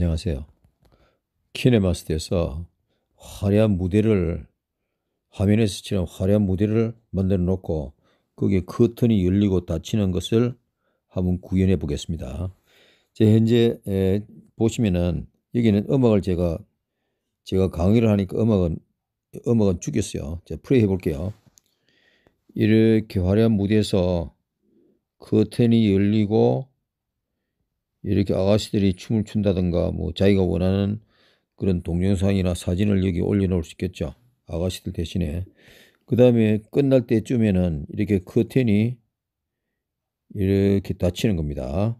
안녕하세요. 키네마스터에서 화려한 무대를 화면에 스치는 화려한 무대를 만들어 놓고 거기에 커튼이 열리고 닫히는 것을 한번 구현해 보겠습니다. 제 현재 에, 보시면은 여기는 음악을 제가 제가 강의를 하니까 음악은 음악은 죽였어요. 제가 플레이 해볼게요. 이렇게 화려한 무대에서 커튼이 열리고 이렇게 아가씨들이 춤을 춘다든가 뭐 자기가 원하는 그런 동영상이나 사진을 여기 올려놓을 수 있겠죠. 아가씨들 대신에. 그 다음에 끝날 때쯤에는 이렇게 커튼이 이렇게 닫히는 겁니다.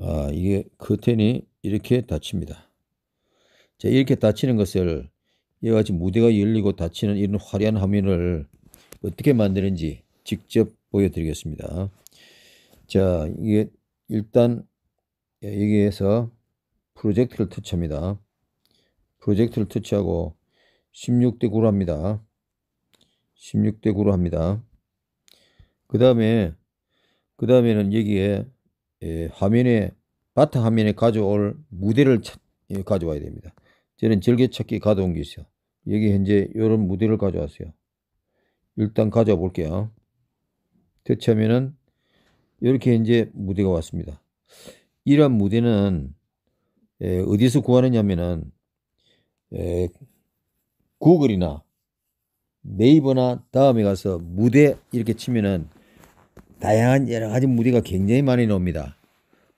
아, 이게 커튼이 이렇게 닫힙니다. 자, 이렇게 닫히는 것을 이와 같이 무대가 열리고 닫히는 이런 화려한 화면을 어떻게 만드는지 직접 보여드리겠습니다. 자, 이게 일단 예, 여기에서 프로젝트를 터치합니다. 프로젝트를 터치하고 16대 9로 합니다. 16대 9로 합니다. 그 다음에 그 다음에는 여기에 예, 화면에 바탕 화면에 가져올 무대를 찾, 예, 가져와야 됩니다. 저는 절개찾기 가져온 게 있어요. 여기 현재 이런 무대를 가져왔어요. 일단 가져와 볼게요. 터치하면은 이렇게 이제 무대가 왔습니다. 이러한 무대는 에, 예, 어디서 구하느냐면은 에, 예, 구글이나 네이버나 다음에 가서 무대 이렇게 치면은 다양한 여러 가지 무대가 굉장히 많이 나옵니다.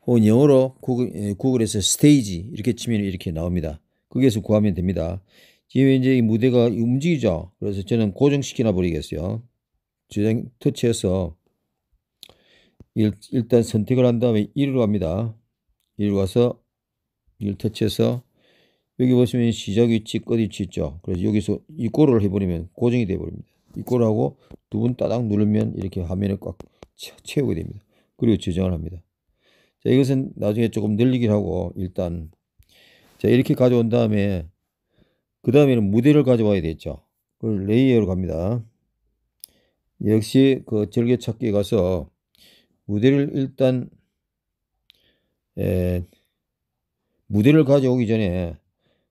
혹은 영어로 구글, 예, 구글에서 스테이지 이렇게 치면 이렇게 나옵니다. 거기에서 구하면 됩니다. 지금 이제 이 무대가 움직이죠. 그래서 저는 고정시키나 버리겠어요. 저장 터치해서 일, 일단 선택을 한 다음에 1로 갑니다. 1로가서1 터치해서 여기 보시면 시작 위치, 끝 위치 있죠. 그래서 여기서 이꼬를 해버리면 고정이 되어버립니다. 이꼬를 하고 두 번 따닥 누르면 이렇게 화면을 꽉 채우게 됩니다. 그리고 저장을 합니다. 자, 이것은 나중에 조금 늘리기로 하고 일단 자, 이렇게 가져온 다음에 그 다음에는 무대를 가져와야 되겠죠. 그걸 레이어로 갑니다. 역시 그 절개 찾기에 가서 무대를 일단 에, 무대를 가져오기 전에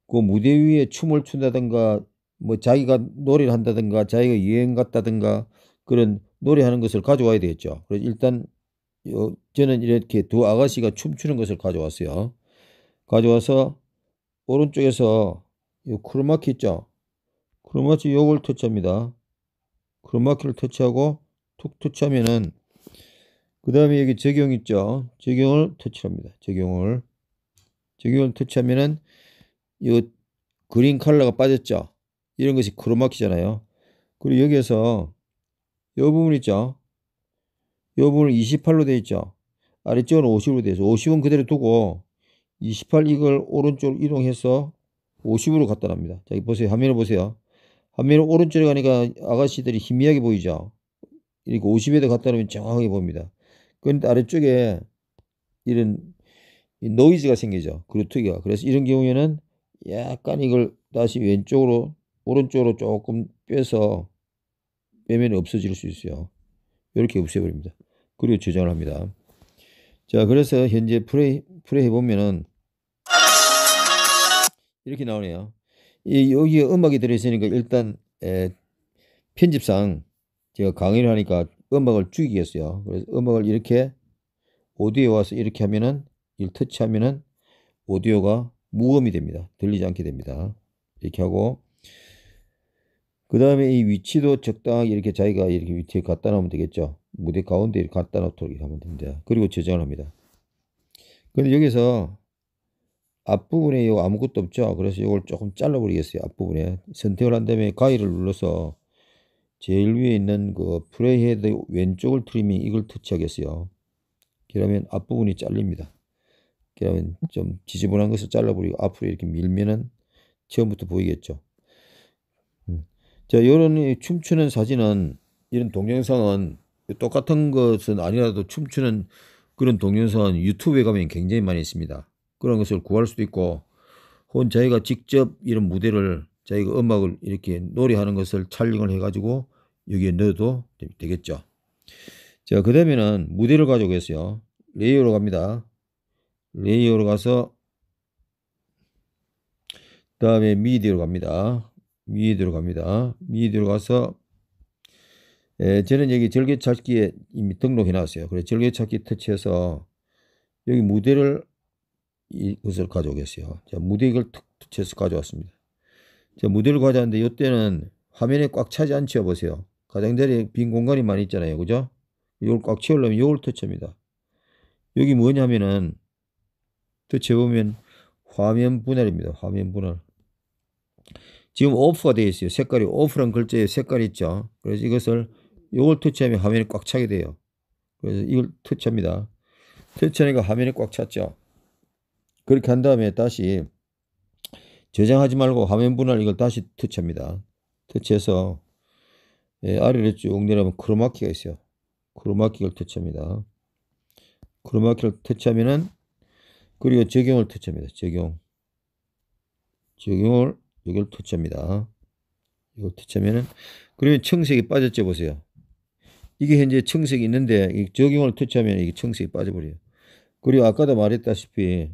그 무대 위에 춤을 춘다든가 뭐 자기가 노래를 한다든가 자기가 여행 갔다든가 그런 노래하는 것을 가져와야 되겠죠. 그래서 일단 요, 저는 이렇게 두 아가씨가 춤추는 것을 가져왔어요. 가져와서 오른쪽에서 요 크로마키 있죠. 크로마키 요걸 터치합니다. 크로마키를 터치하고 툭 터치하면은 그 다음에 여기 적용 있죠. 적용을 터치합니다. 적용을. 적용을 터치하면은 이 그린 컬러가 빠졌죠. 이런 것이 크로마키잖아요. 그리고 여기에서 이 부분 있죠. 이부분은 28로 되어 있죠. 아래쪽은 50으로 되어 있어. 50은 그대로 두고 28 이걸 오른쪽으로 이동해서 50으로 갖다 납니다. 자, 보세요. 화면을 보세요. 화면을 오른쪽에 가니까 아가씨들이 희미하게 보이죠. 이렇게 50에다 갖다 놓으면 정확하게 보입니다 그런데 아래쪽에 이런 노이즈가 생기죠. 그루트기가. 그래서 이런 경우에는 약간 이걸 다시 왼쪽으로 오른쪽으로 조금 빼서 빼면 없어질 수 있어요. 이렇게 없애버립니다. 그리고 저장을 합니다. 자 그래서 현재 프레이프레이 해보면은 이렇게 나오네요. 이, 여기에 음악이 들어있으니까 일단 에, 편집상 제가 강의를 하니까 음악을 죽이겠어요. 그래서 음악을 이렇게 오디오 에 와서 이렇게 하면은 이를 터치하면은 오디오가 무음이 됩니다. 들리지 않게 됩니다. 이렇게 하고 그 다음에 이 위치도 적당하게 이렇게 자기가 이렇게 위치에 갖다 놓으면 되겠죠. 무대 가운데 이렇게 갖다 놓도록 하면 됩니다. 그리고 저장을 합니다. 근데 여기서 앞부분에 이거 아무것도 없죠. 그래서 이걸 조금 잘라버리겠어요. 앞부분에 선택을 한 다음에 가위를 눌러서 제일 위에 있는 그 프레헤드 왼쪽을 트리밍 이걸 터치하겠어요. 그러면 앞부분이 잘립니다. 그러면 좀 지저분한 것을 잘라버리고 앞으로 이렇게 밀면은 처음부터 보이겠죠. 음. 자, 요런 춤추는 사진은 이런 동영상은 똑같은 것은 아니라도 춤추는 그런 동영상은 유튜브에 가면 굉장히 많이 있습니다. 그런 것을 구할 수도 있고 혹은 자기가 직접 이런 무대를 자기가 음악을 이렇게 노래하는 것을 촬영을 해가지고 여기에 넣어도 되겠죠. 자, 그 다음에는 무대를 가져오겠어요. 레이어로 갑니다. 레이어로 가서 그 다음에 미디로 어 갑니다. 미디로 어 갑니다. 미디로 어 가서 예, 저는 여기 절개찾기에 이미 등록해 놨어요. 그래 절개찾기 터치해서 여기 무대를 이것을 가져오겠어요. 자, 무대 이걸 터치해서 가져왔습니다. 자, 무대를 가져왔는데 이때는 화면에 꽉 차지 않죠. 보세요. 가장자리에 빈 공간이 많이 있잖아요. 그죠? 이걸 꽉 채우려면 이걸 터치합니다. 여기 뭐냐면은 터치해보면 화면 분할입니다. 화면 분할. 지금 오프가 되어 있어요. 색깔이 오프란 글자에 색깔이 있죠. 그래서 이것을 이걸 터치하면 화면이 꽉 차게 돼요. 그래서 이걸 터치합니다. 터치하니까 화면이 꽉 찼죠. 그렇게 한 다음에 다시 저장하지 말고 화면 분할 이걸 다시 터치합니다. 터치해서 예, 아래를 쭉 내려가면 크로마키가 있어요. 크로마키를 터치합니다. 크로마키를 터치하면은 그리고 적용을 터치합니다. 적용. 적용을 이걸 터치합니다. 이걸 터치하면은 그러면 청색이 빠졌죠 보세요. 이게 현재 청색이 있는데 적용을 터치하면 이게 청색이 빠져버려요. 그리고 아까도 말했다시피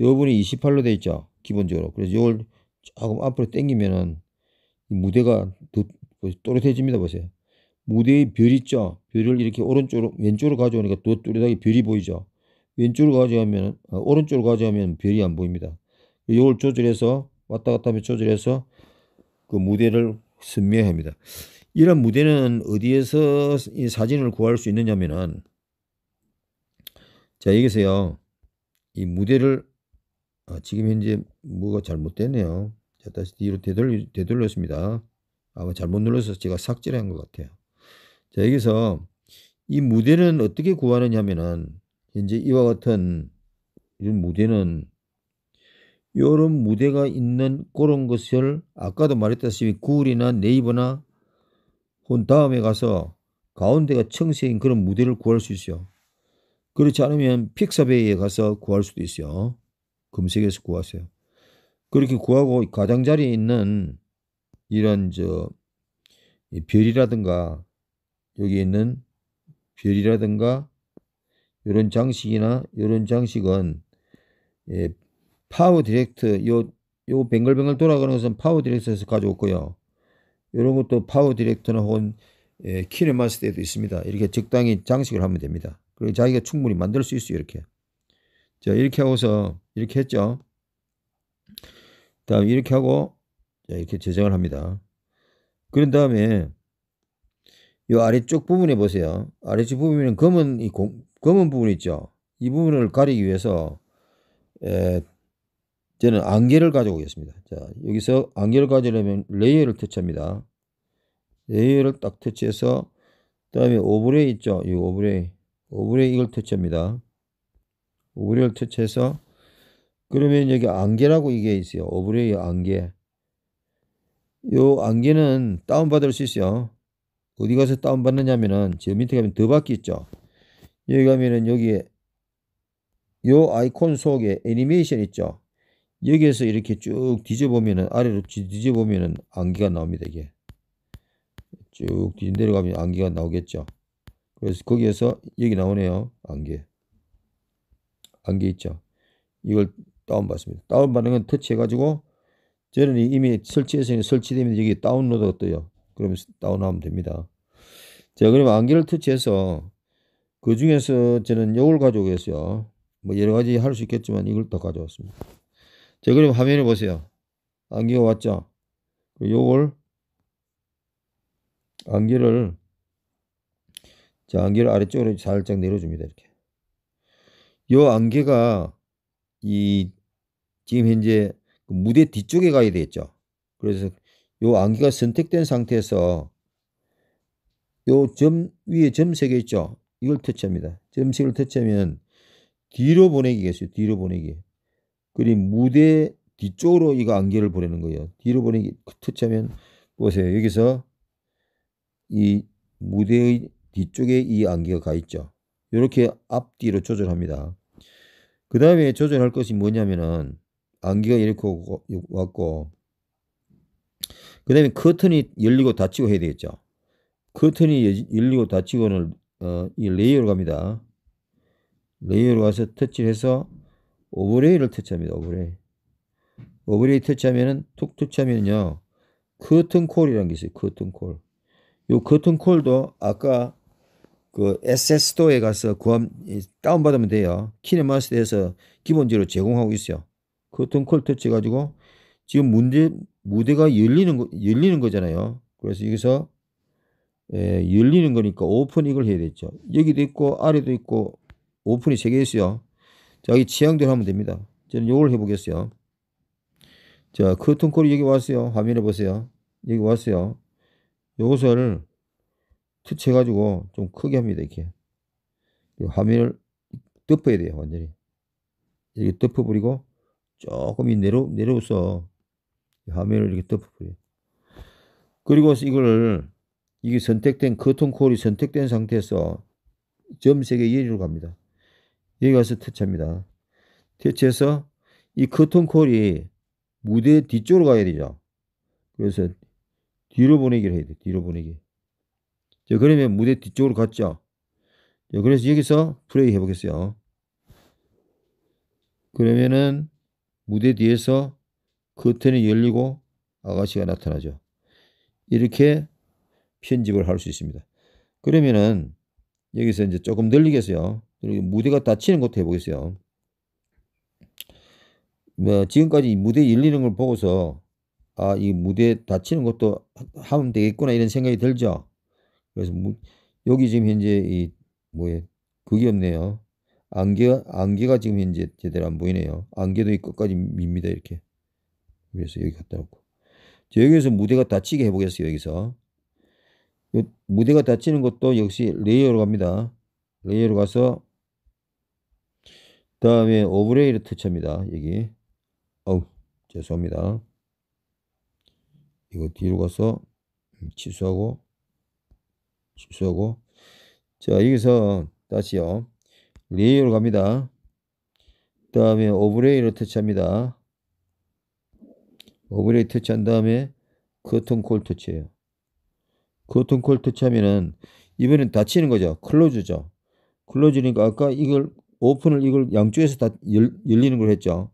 요분이 28로 돼 있죠 기본적으로. 그래서 이걸 조금 앞으로 당기면은 이 무대가 더 또렷해집니다. 보세요. 무대의 별 있죠. 별을 이렇게 오른쪽으로 왼쪽으로 가져오니까 더 또렷하게 별이 보이죠. 왼쪽으로 가져오면 아, 어, 오른쪽으로 가져오면 별이 안 보입니다. 이걸 조절해서 왔다 갔다 하면 조절해서 그 무대를 선명 합니다. 이런 무대는 어디에서 이 사진을 구할 수 있느냐면은 자 여기서요 이 무대를 아, 지금 현재 뭐가 잘못됐네요. 자 다시 뒤로 되돌렸습니다. 아마 잘못 눌러서 제가 삭제를 한 것 같아요. 자, 여기서 이 무대는 어떻게 구하느냐면은 현재 이와 같은 이런 무대는 이런 무대가 있는 그런 것을 아까도 말했다시피 구울이나 네이버나 혼 다음에 가서 가운데가 청세인 그런 무대를 구할 수 있어요. 그렇지 않으면 픽사베이에 가서 구할 수도 있어요. 검색해서 구하세요. 그렇게 구하고 가장자리에 있는 이런 저 별이라든가 여기 있는 별이라든가 이런 장식이나 이런 장식은 예, 파워 디렉트 요, 요 뱅글뱅글 돌아가는 것은 파워 디렉트에서 가져왔고요. 이런 것도 파워 디렉트나 혹은 예, 키네마스테도 있습니다. 이렇게 적당히 장식을 하면 됩니다. 그리고 자기가 충분히 만들 수 있어요. 이렇게. 자 이렇게 하고서 이렇게 했죠. 다음 이렇게 하고 이렇게 저장을 합니다. 그런 다음에 이 아래쪽 부분에 보세요. 아래쪽 부분에는 검은 이 공, 검은 부분 있죠. 이 부분을 가리기 위해서 에, 저는 안개를 가져오겠습니다. 자, 여기서 안개를 가져오려면 레이어를 터치합니다. 레이어를 딱 터치해서 그다음에 오브레이 있죠. 이 오브레이. 오브레이 이걸 터치합니다. 오브레이를 터치해서 그러면 여기 안개라고 이게 있어요. 오브레이 안개. 요 안개는 다운받을 수 있어요. 어디 가서 다운받느냐면은 제 밑에 가면 더 밖에 있죠. 여기 가면은 여기에 요 아이콘 속에 애니메이션 있죠. 여기에서 이렇게 쭉 뒤져보면은 아래로 뒤져보면은 안개가 나옵니다. 이게 쭉뒤 내려가면 안개가 나오겠죠. 그래서 거기에서 여기 나오네요. 안개. 안개 있죠. 이걸 다운받습니다. 다운받는 건 터치해가지고 저는 이미 설치해서 설치되면 여기 다운로드가 떠요. 그러면 다운하면 됩니다. 자, 그러면 안개를 터치해서 그 중에서 저는 이걸 가져오겠어요. 뭐 여러 가지 할 수 있겠지만 이걸 더 가져왔습니다. 자, 그럼 화면을 보세요. 안개가 왔죠? 요걸 안개를 자, 안개를 아래쪽으로 살짝 내려줍니다. 이렇게. 요 안개가 이 지금 현재 그 무대 뒤쪽에 가야 되겠죠. 그래서 요 안개가 선택된 상태에서 요 점 위에 점색이 있죠. 이걸 터치합니다. 점색을 터치하면 뒤로 보내기겠어요. 뒤로 보내기. 그리 고 무대 뒤쪽으로 이거 안개를 보내는 거예요. 뒤로 보내기 그 터치하면 보세요. 여기서 이 무대의 뒤쪽에 이 안개가 가 있죠. 이렇게 앞뒤로 조절합니다. 그 다음에 조절할 것이 뭐냐면은 안개가 이렇게 왔고 그 다음에 커튼이 열리고 닫히고 해야 되겠죠. 커튼이 열리고 닫히고는 어, 이 레이어로 갑니다. 레이어로 가서 터치해서 오버레이를 터치합니다. 오버레이. 오버레이 터치하면은 툭 터치하면요. 커튼 콜이라는 게 있어요. 커튼 콜. 요 커튼 콜도 아까 그 SS 도에 가서 구함 다운 받으면 돼요. 키네마스터에서 기본적으로 제공하고 있어요. 커튼콜 그 터치해가지고 지금 문제, 무대가 열리는, 거, 열리는 거잖아요. 그래서 여기서 예, 열리는 거니까 오픈 이걸 해야 되죠. 여기도 있고 아래도 있고 오픈이 세 개 있어요. 자기 여지향대로 하면 됩니다. 저는 요걸 해보겠어요. 자, 커튼콜이 그 여기 왔어요. 화면에 보세요. 여기 왔어요. 요것을 터치해가지고 좀 크게 합니다. 이렇게. 화면을 덮어야 돼요. 완전히. 이렇게 덮어버리고 조금 이 내려, 내려서 화면을 이렇게 덮어버려요. 그리고 이걸, 이게 선택된, 커튼 콜이 선택된 상태에서 점색의 예리로 갑니다. 여기 가서 퇴치합니다퇴치해서이 커튼 콜이 무대 뒤쪽으로 가야 되죠. 그래서 뒤로 보내기를 해야 돼. 뒤로 보내기. 자, 그러면 무대 뒤쪽으로 갔죠. 자, 그래서 여기서 플레이 해보겠어요. 그러면은 무대 뒤에서 커튼이 열리고 아가씨가 나타나죠. 이렇게 편집을 할 수 있습니다. 그러면은 여기서 이제 조금 늘리겠어요. 무대가 닫히는 것도 해보겠어요. 뭐 지금까지 무대 열리는 걸 보고서 아이 무대 닫히는 것도 하면 되겠구나 이런 생각이 들죠. 그래서 무, 여기 지금 현재 이 뭐에 그게 없네요. 안개, 안개가 지금 현재 제대로 안 보이네요. 안개도 이 끝까지 밉니다, 이렇게. 그래서 여기 갖다 놓고. 저 여기서 무대가 닫히게 해보겠어요, 여기서. 무대가 닫히는 것도 역시 레이어로 갑니다. 레이어로 가서, 다음에 오브레이를 터치합니다, 여기. 어우, 죄송합니다. 이거 뒤로 가서 음, 취소하고, 취소하고. 자, 여기서 다시요. 레이어로 갑니다. 그 다음에 오브레이를 터치합니다. 오브레이 터치한 다음에 커튼콜 터치해요. 커튼콜 터치하면은 이번엔 닫히는 거죠. 클로즈죠. 클로즈니까 아까 이걸 오픈을 이걸 양쪽에서 다 열, 열리는 걸 했죠.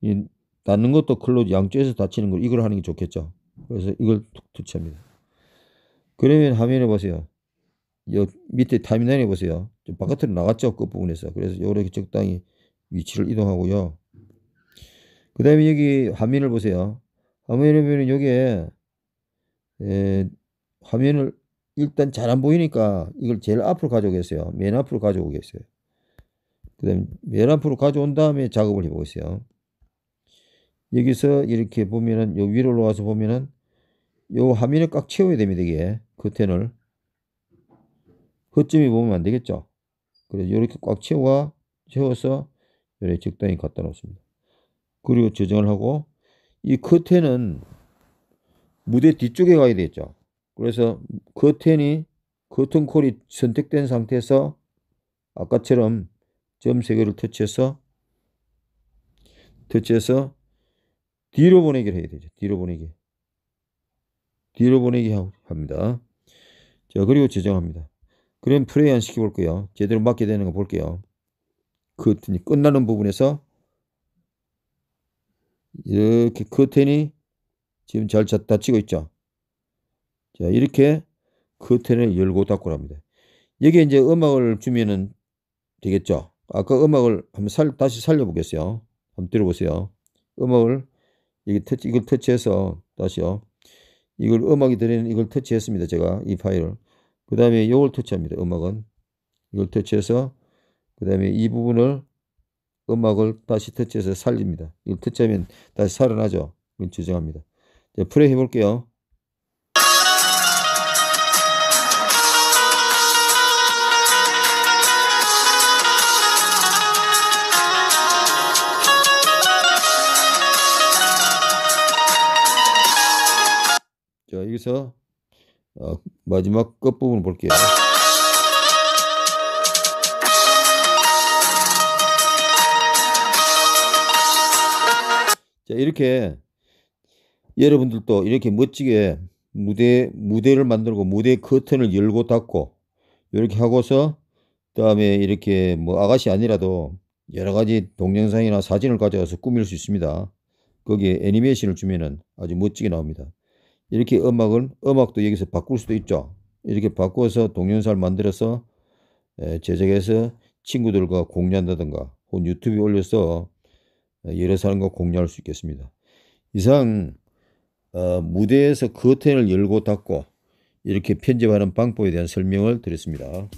이, 닫는 것도 클로즈 양쪽에서 닫히는 걸 이걸 하는 게 좋겠죠. 그래서 이걸 툭 터치합니다. 그러면 화면에 보세요. 여 밑에 타이밍라인에 보세요. 좀 바깥으로 나갔죠. 끝부분에서. 그 그래서 이렇게 적당히 위치를 이동하고요. 그 다음에 여기 화면을 보세요. 화면을 보면 여기에 에, 화면을 일단 잘 안 보이니까 이걸 제일 앞으로 가져오겠어요. 맨 앞으로 가져오겠어요. 그 다음에 맨 앞으로 가져온 다음에 작업을 해보겠어요. 여기서 이렇게 보면은 요 위로 올라와서 보면은 요 화면을 꽉 채워야 됩니다. 이게 커튼을. 그 허점이 그 보면 안 되겠죠. 그래서 이렇게 꽉 채워 채워서 이렇게 적당히 갖다 놓습니다. 그리고 저장을 하고 이 커튼은 무대 뒤쪽에 가야 되죠 그래서 커튼이 커튼 콜이 선택된 상태에서 아까처럼 점 세 개를 터치해서 터치해서 뒤로 보내기를 해야 되죠. 뒤로 보내기. 뒤로 보내기 합니다. 자, 그리고 저장합니다. 그램 플레이한 시켜볼게요. 제대로 맞게 되는 거 볼게요. 그튼이 끝나는 부분에서 이렇게 커튼이 그 지금 잘 닫히고 있죠. 자 이렇게 커튼을 그 열고 닫고 합니다. 여기에 이제 음악을 주면은 되겠죠. 아까 음악을 한번 살, 다시 살려보겠어요. 한번 들어보세요. 음악을 여기 터치, 이걸 터치해서 다시요. 이걸 음악이 들리는 이걸 터치했습니다. 제가 이 파일을. 그 다음에 이걸 터치합니다. 음악은. 이걸 터치해서 그 다음에 이 부분을 음악을 다시 터치해서 살립니다. 이걸 터치하면 다시 살아나죠. 이건 저정합니다 자, 플레이 해볼게요. 자, 여기서 어, 마지막 끝부분 볼게요. 자, 이렇게 여러분들도 이렇게 멋지게 무대, 무대를 만들고 무대 커튼을 열고 닫고 이렇게 하고서 다음에 이렇게 뭐 아가씨 아니라도 여러 가지 동영상이나 사진을 가져와서 꾸밀 수 있습니다. 거기에 애니메이션을 주면은 아주 멋지게 나옵니다. 이렇게 음악을 음악도 여기서 바꿀 수도 있죠. 이렇게 바꿔서 동영상을 만들어서 제작해서 친구들과 공유한다든가 혹은 유튜브에 올려서 여러 사람과 공유할 수 있겠습니다. 이상 어, 무대에서 커튼을 열고 닫고 이렇게 편집하는 방법에 대한 설명을 드렸습니다.